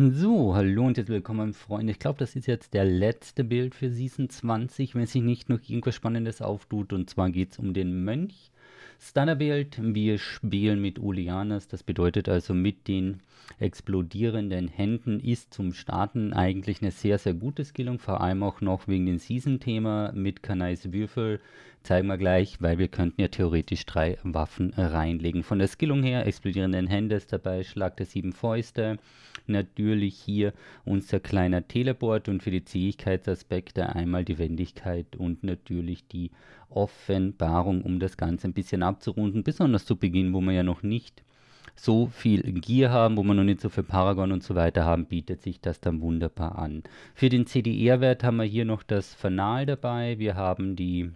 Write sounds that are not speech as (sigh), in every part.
So, hallo und jetzt willkommen, Freunde. Ich glaube, das ist jetzt der letzte Bild für Season 20, wenn sich nicht noch irgendwas Spannendes auftut. Und zwar geht es um den Mönch. Stunnerbild, wir spielen mit Ulianas. Das bedeutet also, mit den explodierenden Händen ist zum Starten eigentlich eine sehr, sehr gute Skillung. Vor allem auch noch wegen dem Season-Thema mit Kanais Würfel zeigen wir gleich, weil wir könnten ja theoretisch drei Waffen äh, reinlegen. Von der Skillung her, explodierenden Hände ist dabei, Schlag der sieben Fäuste, natürlich hier unser kleiner Teleport und für die Zähigkeitsaspekte einmal die Wendigkeit und natürlich die Offenbarung, um das Ganze ein bisschen abzurunden, besonders zu Beginn, wo man ja noch nicht so viel Gear haben, wo man noch nicht so viel Paragon und so weiter haben, bietet sich das dann wunderbar an. Für den CDR-Wert haben wir hier noch das Fanal dabei, wir haben die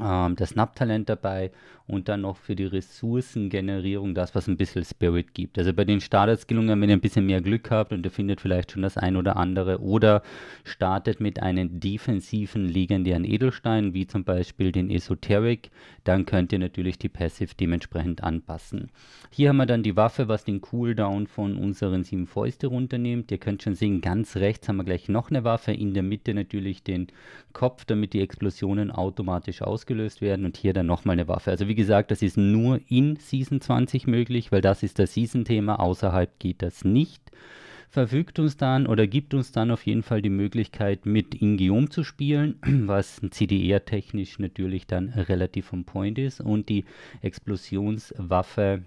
ähm, das snap talent dabei und dann noch für die Ressourcengenerierung das, was ein bisschen Spirit gibt. Also bei den starter gelungen, wenn ihr ein bisschen mehr Glück habt und ihr findet vielleicht schon das ein oder andere oder startet mit einem defensiven legendären Edelstein, wie zum Beispiel den Esoteric, dann könnt ihr natürlich die Passive dementsprechend anpassen. Hier haben wir dann die Waffe, was den Cooldown von unseren sieben Fäuste runternimmt. Ihr könnt schon sehen, ganz rechts haben wir gleich noch eine Waffe, in der Mitte natürlich den Kopf, damit die Explosionen automatisch aus ausgelöst werden und hier dann nochmal eine Waffe. Also wie gesagt, das ist nur in Season 20 möglich, weil das ist das Season-Thema. Außerhalb geht das nicht. Verfügt uns dann oder gibt uns dann auf jeden Fall die Möglichkeit, mit Ingeom zu spielen, (clears throat) was CDR-technisch natürlich dann relativ on point ist. Und die Explosionswaffe,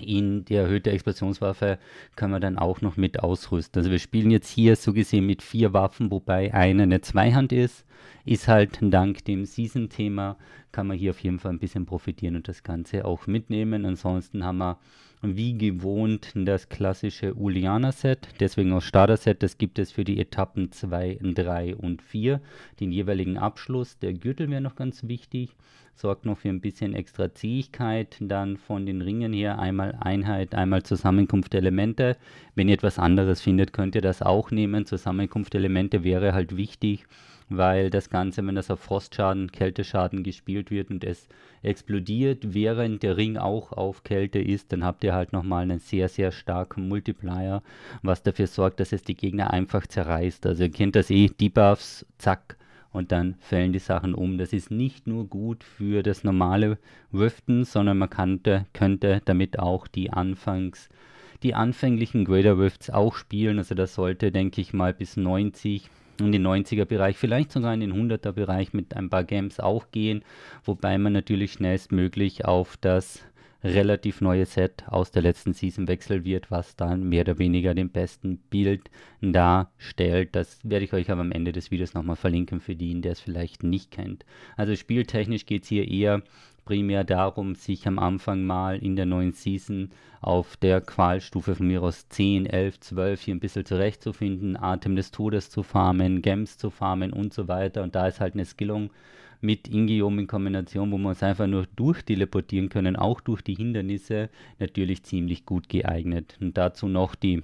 in die erhöhte Explosionswaffe kann man dann auch noch mit ausrüsten. Also wir spielen jetzt hier so gesehen mit vier Waffen, wobei eine eine Zweihand ist ist halt dank dem Season-Thema, kann man hier auf jeden Fall ein bisschen profitieren und das Ganze auch mitnehmen. Ansonsten haben wir wie gewohnt das klassische Uliana-Set, deswegen auch Starter-Set, das gibt es für die Etappen 2, 3 und 4, den jeweiligen Abschluss. Der Gürtel wäre noch ganz wichtig, sorgt noch für ein bisschen extra Zähigkeit, dann von den Ringen her einmal Einheit, einmal Zusammenkunft Elemente. Wenn ihr etwas anderes findet, könnt ihr das auch nehmen. Zusammenkunft Elemente wäre halt wichtig, weil das Ganze, wenn das auf Frostschaden, Kälteschaden gespielt wird und es explodiert, während der Ring auch auf Kälte ist, dann habt ihr halt nochmal einen sehr, sehr starken Multiplier, was dafür sorgt, dass es die Gegner einfach zerreißt. Also ihr kennt das eh, Debuffs, zack, und dann fällen die Sachen um. Das ist nicht nur gut für das normale Riften, sondern man kannte, könnte damit auch die Anfangs- die anfänglichen Greater Rifts auch spielen. Also das sollte, denke ich mal, bis 90 in den 90er Bereich, vielleicht sogar in den 100er Bereich mit ein paar Games auch gehen, wobei man natürlich schnellstmöglich auf das relativ neue Set aus der letzten Season wechseln wird, was dann mehr oder weniger den besten Bild darstellt. Das werde ich euch aber am Ende des Videos nochmal verlinken für den, der es vielleicht nicht kennt. Also spieltechnisch geht es hier eher primär darum, sich am Anfang mal in der neuen Season auf der Qualstufe von mir aus 10, 11, 12 hier ein bisschen zurechtzufinden, Atem des Todes zu farmen, Gems zu farmen und so weiter. Und da ist halt eine Skillung mit Ingiom in Kombination, wo wir uns einfach nur durchteleportieren können, auch durch die Hindernisse, natürlich ziemlich gut geeignet. Und dazu noch die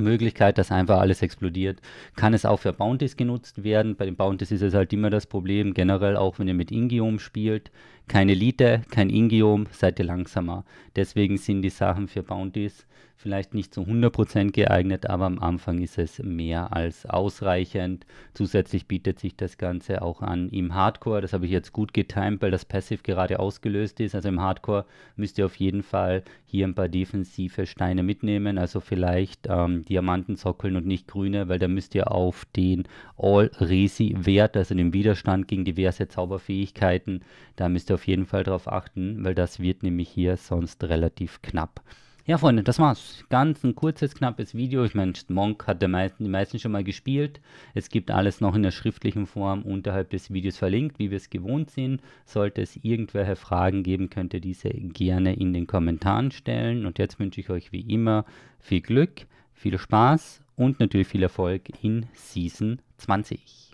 Möglichkeit, dass einfach alles explodiert. Kann es auch für Bounties genutzt werden? Bei den Bounties ist es halt immer das Problem, generell auch wenn ihr mit Ingiom spielt. Keine Elite, kein Ingiom, seid ihr langsamer. Deswegen sind die Sachen für Bounties vielleicht nicht zu 100% geeignet, aber am Anfang ist es mehr als ausreichend. Zusätzlich bietet sich das Ganze auch an im Hardcore. Das habe ich jetzt gut getimt, weil das Passive gerade ausgelöst ist. Also im Hardcore müsst ihr auf jeden Fall hier ein paar defensive Steine mitnehmen. Also vielleicht ähm, Diamanten sockeln und nicht grüne, weil da müsst ihr auf den All-Resi-Wert, also den Widerstand gegen diverse Zauberfähigkeiten, da müsst ihr auf jeden Fall drauf achten, weil das wird nämlich hier sonst relativ knapp. Ja, Freunde, das war's. Ganz ein kurzes, knappes Video. Ich meine, Monk hat der meisten, die meisten schon mal gespielt. Es gibt alles noch in der schriftlichen Form unterhalb des Videos verlinkt, wie wir es gewohnt sind. Sollte es irgendwelche Fragen geben, könnt ihr diese gerne in den Kommentaren stellen. Und jetzt wünsche ich euch wie immer viel Glück, viel Spaß und natürlich viel Erfolg in Season 20.